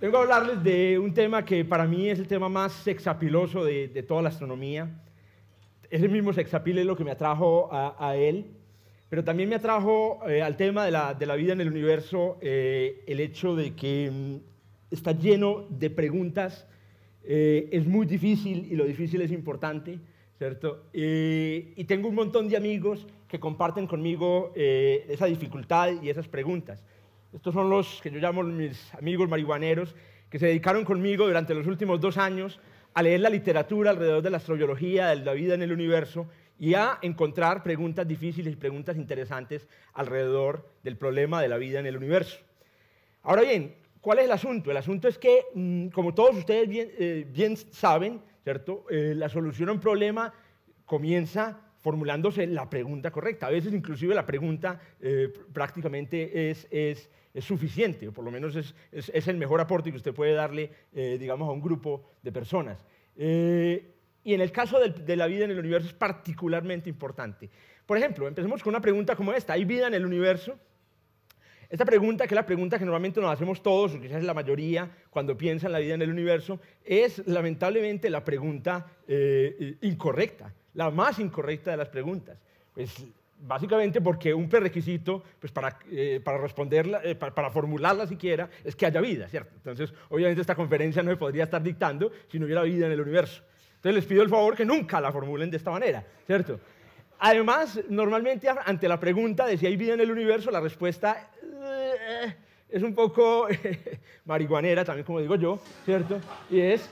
Vengo a hablarles de un tema que para mí es el tema más sexapiloso de, toda la astronomía. Ese mismo sexapil es lo que me atrajo a, él, pero también me atrajo eh, al tema de la, vida en el universo eh, el hecho de que mm, está lleno de preguntas, eh, es muy difícil y lo difícil es importante, ¿cierto? y tengo un montón de amigos que comparten conmigo esa dificultad y esas preguntas. Estos son los que yo llamo mis amigos marihuaneros, que se dedicaron conmigo durante los últimos dos años a leer la literatura alrededor de la astrobiología, de la vida en el universo y a encontrar preguntas difíciles y preguntas interesantes alrededor del problema de la vida en el universo. Ahora bien, ¿cuál es el asunto? El asunto es que, mm, como todos ustedes bien, eh, saben, ¿cierto? Eh, la solución a un problema comienza formulándose la pregunta correcta. A veces inclusive la pregunta eh, prácticamente es, suficiente, o por lo menos es, el mejor aporte que usted puede darle, eh, digamos, a un grupo de personas. Eh, y en el caso de, la vida en el universo es particularmente importante. Por ejemplo, empecemos con una pregunta como esta. ¿Hay vida en el universo? Esta pregunta, que es la pregunta que normalmente nos hacemos todos, o quizás la mayoría, cuando piensan la vida en el universo, es lamentablemente la pregunta incorrecta la más incorrecta de las preguntas. Pues básicamente porque un prerequisito pues para, eh, para responderla, eh, para, formularla siquiera, es que haya vida, ¿cierto? Entonces, obviamente esta conferencia no se podría estar dictando si no hubiera vida en el universo. Entonces les pido el favor que nunca la formulen de esta manera, ¿cierto? Además, normalmente ante la pregunta de si hay vida en el universo, la respuesta eh, es un poco marihuanera, también como digo yo, ¿cierto? Y es,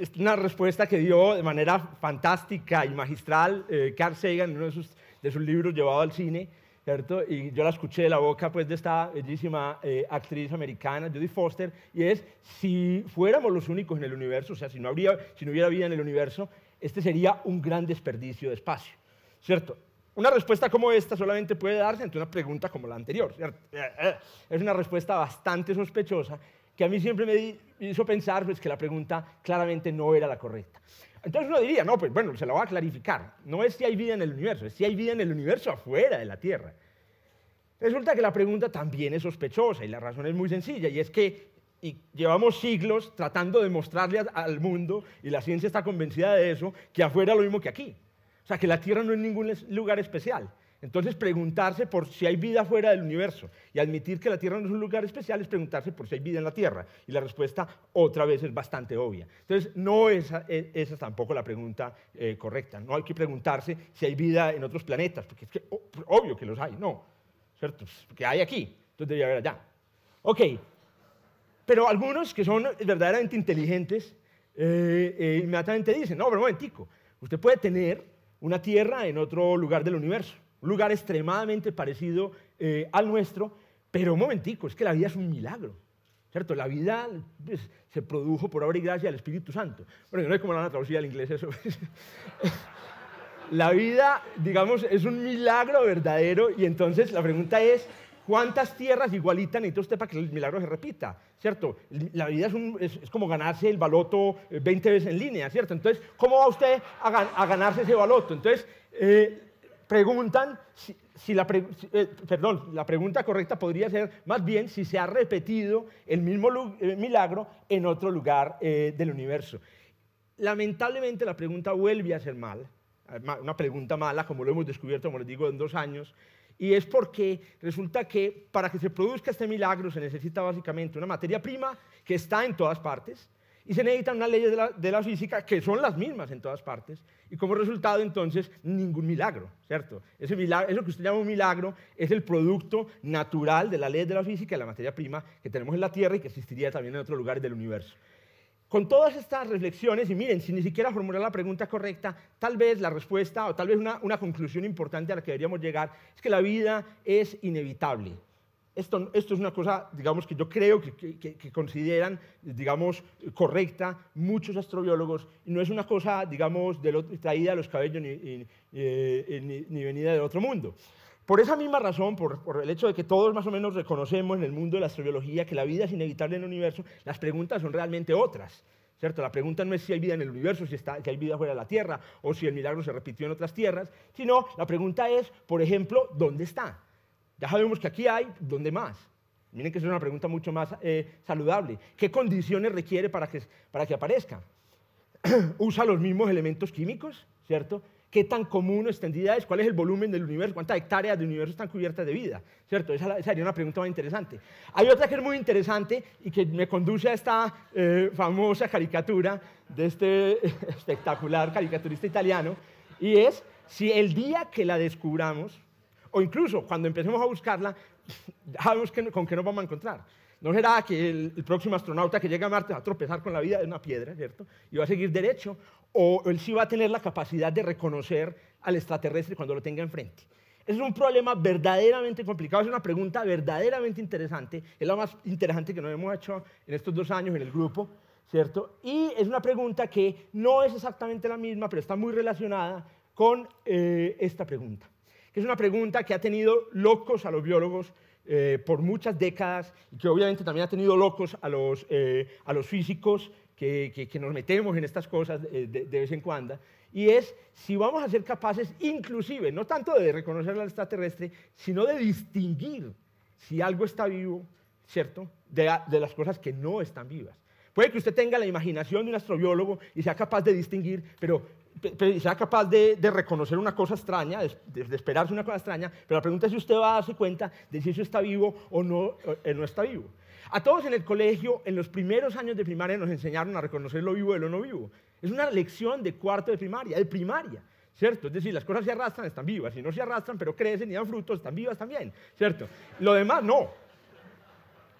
es una respuesta que dio de manera fantástica y magistral eh, Carl Sagan en uno de sus, libros llevado al cine, ¿cierto? Y yo la escuché de la boca pues, de esta bellísima eh, actriz americana, Judy Foster, y es, si fuéramos los únicos en el universo, o sea, si no, habría, si no hubiera vida en el universo, este sería un gran desperdicio de espacio, ¿cierto? Una respuesta como esta solamente puede darse ante una pregunta como la anterior, ¿cierto? Eh, es una respuesta bastante sospechosa que a mí siempre me hizo pensar pues, que la pregunta claramente no era la correcta. Entonces uno diría, no, pues bueno, se la voy a clarificar. No es si hay vida en el universo, es si hay vida en el universo afuera de la Tierra. Resulta que la pregunta también es sospechosa y la razón es muy sencilla y es que llevamos siglos tratando de mostrarle al mundo, y la ciencia está convencida de eso, que afuera lo mismo que aquí. O sea, que la Tierra no es ningún lugar especial. Entonces, preguntarse por si hay vida fuera del universo y admitir que la Tierra no es un lugar especial es preguntarse por si hay vida en la Tierra. Y la respuesta otra vez es bastante obvia. Entonces, no esa, esa es tampoco la pregunta eh, correcta. No hay que preguntarse si hay vida en otros planetas, porque es que, oh, pues, obvio que los hay, no. ¿Cierto? Pues, que hay aquí, entonces debería haber allá. Ok, pero algunos que son verdaderamente inteligentes eh, eh, inmediatamente dicen, no, pero un momentico, usted puede tener una Tierra en otro lugar del universo un lugar extremadamente parecido eh, al nuestro, pero un momentico, es que la vida es un milagro, ¿cierto? La vida pues, se produjo por obra y gracia del Espíritu Santo. Bueno, yo no es como la van a al inglés eso. Pues. la vida, digamos, es un milagro verdadero y entonces la pregunta es, ¿Cuántas tierras y todo usted para que el milagro se repita? ¿Cierto? La vida es, como ganarse el baloto 20 eh, veces en línea, ¿cierto? Entonces, ¿cómo va usted a, a ganarse ese baloto? Entonces, eh, preguntan, si, eh, la pregunta correcta podría ser más bien si se ha repetido el mismo eh, milagro en otro lugar eh, del universo. Lamentablemente la pregunta vuelve a ser mal, una pregunta mala, como lo hemos descubierto, como les digo, en dos años, y es porque resulta que para que se produzca este milagro se necesita básicamente una materia prima que está en todas partes, y se necesitan unas leyes de la, física que son las mismas en todas partes. Y como resultado, entonces, ningún milagro, ¿cierto? Ese milagro, eso que usted llama un milagro es el producto natural de la ley de la física, de la materia prima que tenemos en la Tierra y que existiría también en otros lugares del universo. Con todas estas reflexiones, y miren, sin ni siquiera formular la pregunta correcta, tal vez la respuesta o tal vez una conclusión importante a la que deberíamos llegar es que la vida es inevitable. Esto, es una cosa, digamos, que yo creo que, consideran, digamos, correcta muchos astrobiólogos. y No es una cosa, digamos, de traída a los cabellos ni, eh, venida del otro mundo. Por esa misma razón, por, el hecho de que todos más o menos reconocemos en el mundo de la astrobiología que la vida es inevitable en el universo, las preguntas son realmente otras. ¿Cierto? La pregunta no es si hay vida en el universo, si, está, si hay vida fuera de la Tierra o si el milagro se repitió en otras tierras, sino la pregunta es, por ejemplo, ¿dónde está? Ya sabemos que aquí hay, ¿dónde más? Miren que es una pregunta mucho más eh, saludable. ¿Qué condiciones requiere para que, para que aparezca? ¿Usa los mismos elementos químicos, cierto? ¿Qué tan común o extendida es? ¿Cuál es el volumen del universo? ¿Cuántas hectáreas del universo están cubiertas de vida? ¿Cierto? Esa, sería una pregunta muy interesante. Hay otra que es muy interesante y que me conduce a esta eh, famosa caricatura de este espectacular caricaturista italiano, y es si el día que la descubramos, o incluso cuando empecemos a buscarla, sabemos con qué nos vamos a encontrar. ¿No será que el, próximo astronauta que llegue a Marte va a tropezar con la vida de una piedra, ¿cierto? Y va a seguir derecho. O él sí va a tener la capacidad de reconocer al extraterrestre cuando lo tenga enfrente. Es un problema verdaderamente complicado, es una pregunta verdaderamente interesante. Es la más interesante que nos hemos hecho en estos dos años en el grupo, ¿cierto? Y es una pregunta que no es exactamente la misma, pero está muy relacionada con eh, esta pregunta que es una pregunta que ha tenido locos a los biólogos eh, por muchas décadas y que obviamente también ha tenido locos a los, eh, a los físicos que, nos metemos en estas cosas eh, de, vez en cuando, y es si vamos a ser capaces inclusive, no tanto de reconocer al extraterrestre, sino de distinguir si algo está vivo, ¿cierto?, de, de las cosas que no están vivas. Puede que usted tenga la imaginación de un astrobiólogo y sea capaz de distinguir, pero sea capaz de, reconocer una cosa extraña, de, esperarse una cosa extraña, pero la pregunta es si usted va a darse cuenta de si eso está vivo o no, eh, no está vivo. A todos en el colegio, en los primeros años de primaria, nos enseñaron a reconocer lo vivo y lo no vivo. Es una lección de cuarto de primaria, de primaria, ¿cierto? Es decir, las cosas se arrastran, están vivas. Si no se arrastran, pero crecen y dan frutos, están vivas también, ¿cierto? Lo demás, no.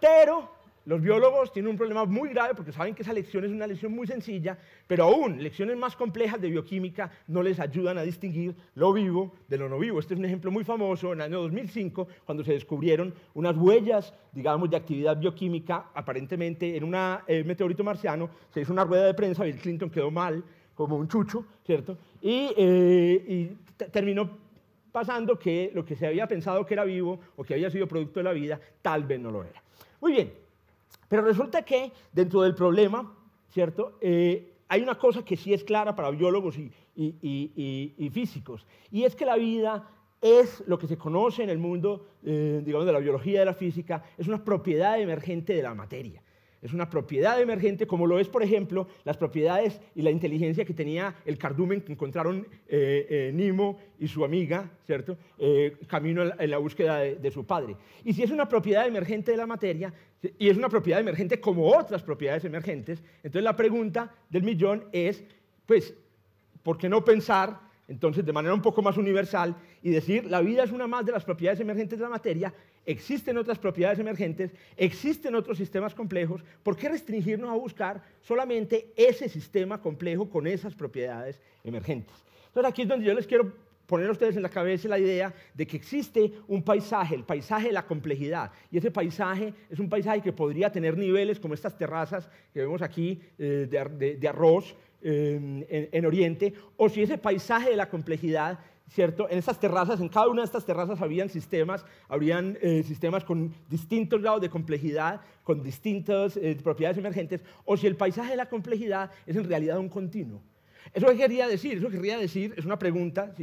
Pero los biólogos tienen un problema muy grave porque saben que esa lección es una lección muy sencilla, pero aún lecciones más complejas de bioquímica no les ayudan a distinguir lo vivo de lo no vivo. Este es un ejemplo muy famoso en el año 2005, cuando se descubrieron unas huellas, digamos, de actividad bioquímica, aparentemente en un eh, meteorito marciano. Se hizo una rueda de prensa, Bill Clinton quedó mal, como un chucho, ¿cierto? y eh, terminó pasando que lo que se había pensado que era vivo o que había sido producto de la vida, tal vez no lo era. Muy bien, pero resulta que dentro del problema, ¿cierto? Eh, hay una cosa que sí es clara para biólogos y, físicos, y es que la vida es lo que se conoce en el mundo, eh, digamos, de la biología y de la física, es una propiedad emergente de la materia. Es una propiedad emergente, como lo es, por ejemplo, las propiedades y la inteligencia que tenía el cardumen que encontraron eh, eh Nimo y su amiga, ¿cierto? Eh, camino en la, búsqueda de, de, su padre. Y si es una propiedad emergente de la materia, y es una propiedad emergente como otras propiedades emergentes, entonces la pregunta del millón es, pues, ¿por qué no pensar entonces de manera un poco más universal y decir, la vida es una más de las propiedades emergentes de la materia existen otras propiedades emergentes, existen otros sistemas complejos, ¿por qué restringirnos a buscar solamente ese sistema complejo con esas propiedades emergentes? Entonces aquí es donde yo les quiero poner a ustedes en la cabeza la idea de que existe un paisaje, el paisaje de la complejidad. Y ese paisaje es un paisaje que podría tener niveles como estas terrazas que vemos aquí eh, de, arroz eh, en Oriente, o si ese paisaje de la complejidad ¿cierto? En estas terrazas, en cada una de estas terrazas habían sistemas, habrían eh, sistemas con distintos grados de complejidad, con distintas eh, propiedades emergentes, o si el paisaje de la complejidad es en realidad un continuo. Eso quería decir, eso querría decir, es una pregunta,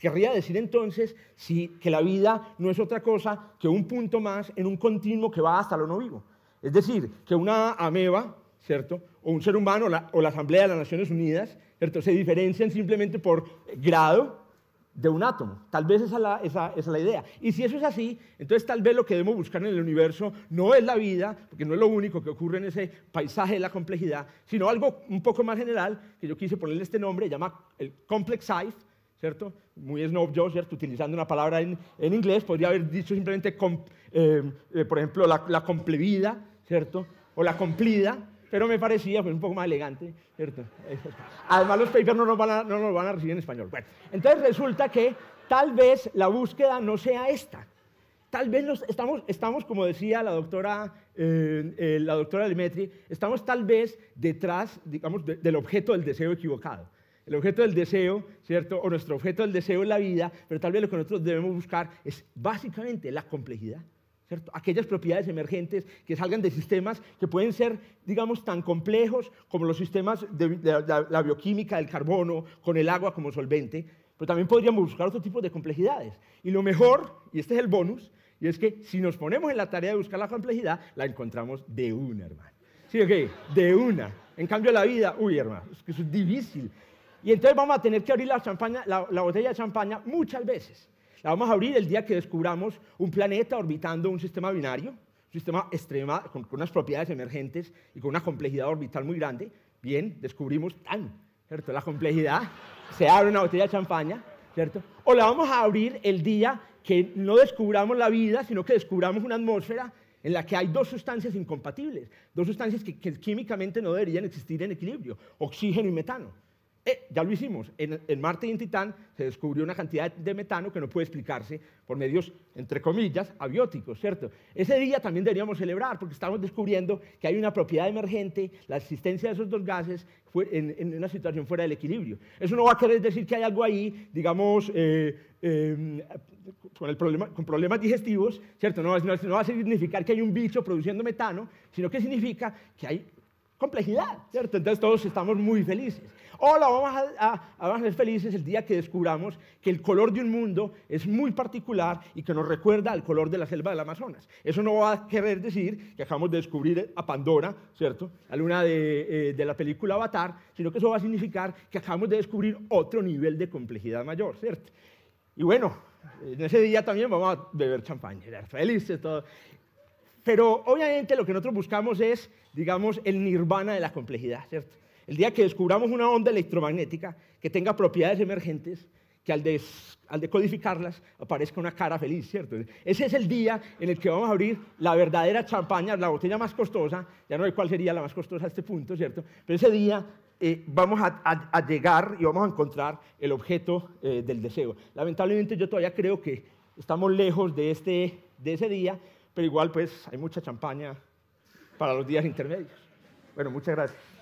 querría decir entonces si, que la vida no es otra cosa que un punto más en un continuo que va hasta lo no vivo. Es decir, que una ameba ¿cierto? O un ser humano o la Asamblea de las Naciones Unidas, ¿cierto? Se diferencian simplemente por grado de un átomo. Tal vez esa es, la, idea. Y si eso es así, entonces tal vez lo que debemos buscar en el universo no es la vida, porque no es lo único que ocurre en ese paisaje de la complejidad, sino algo un poco más general, que yo quise ponerle este nombre, llama el complex life, ¿cierto? Muy snob yo, ¿cierto? Utilizando una palabra en, inglés, podría haber dicho simplemente, eh, eh, por ejemplo, la, la complevida, ¿cierto? O la complida, pero me parecía pues, un poco más elegante, ¿cierto? Además, los papers no nos, van a, recibir en español. Bueno, entonces resulta que tal vez la búsqueda no sea esta. Tal vez estamos, como decía la doctora, eh, eh estamos tal vez detrás, digamos, del objeto del deseo equivocado. El objeto del deseo, ¿cierto? O nuestro objeto del deseo es la vida, pero tal vez lo que nosotros debemos buscar es básicamente la complejidad. ¿cierto? Aquellas propiedades emergentes que salgan de sistemas que pueden ser, digamos, tan complejos como los sistemas de, la bioquímica del carbono con el agua como solvente, pero también podríamos buscar otro tipo de complejidades. Y lo mejor, y este es el bonus, y es que si nos ponemos en la tarea de buscar la complejidad, la encontramos de una, hermano. ¿Sí o qué? De una. En cambio, la vida, uy, hermano, es que es difícil. Y entonces vamos a tener que abrir la, champaña, la botella de champaña muchas veces. La vamos a abrir el día que descubramos un planeta orbitando un sistema binario, un sistema extrema con, unas propiedades emergentes y con una complejidad orbital muy grande. Bien, descubrimos tan, ¿cierto? La complejidad. Se abre una botella de champaña, ¿cierto? O la vamos a abrir el día que no descubramos la vida, sino que descubramos una atmósfera en la que hay dos sustancias incompatibles, dos sustancias que químicamente no deberían existir en equilibrio, oxígeno y metano. Eh, ya lo hicimos. En, Marte y en Titán se descubrió una cantidad de metano que no puede explicarse por medios, entre comillas, abióticos, ¿cierto? Ese día también deberíamos celebrar porque estamos descubriendo que hay una propiedad emergente, la existencia de esos dos gases fue en, una situación fuera del equilibrio. Eso no va a querer decir que hay algo ahí, digamos, eh, em, con, el problema, con, problemas digestivos, ¿cierto? no va a significar que hay un bicho produciendo metano, sino que significa que hay complejidad, ¿cierto? Entonces todos estamos muy felices. Hola, vamos a, ser felices el día que descubramos que el color de un mundo es muy particular y que nos recuerda al color de la selva del Amazonas. Eso no va a querer decir que acabamos de descubrir a Pandora, ¿cierto? La luna de, eh, la película Avatar, sino que eso va a significar que acabamos de descubrir otro nivel de complejidad mayor, ¿cierto? Y bueno, en ese día también vamos a beber champaña, felices, todo. Pero obviamente lo que nosotros buscamos es, digamos, el nirvana de la complejidad, ¿cierto? El día que descubramos una onda electromagnética que tenga propiedades emergentes, que al, decodificarlas aparezca una cara feliz, ¿cierto? Ese es el día en el que vamos a abrir la verdadera champaña, la botella más costosa, ya no sé cuál sería la más costosa a este punto, ¿cierto? Pero ese día eh, vamos a, llegar y vamos a encontrar el objeto eh, del deseo. Lamentablemente yo todavía creo que estamos lejos de, este, de ese día, pero igual pues hay mucha champaña para los días intermedios. Bueno, muchas gracias.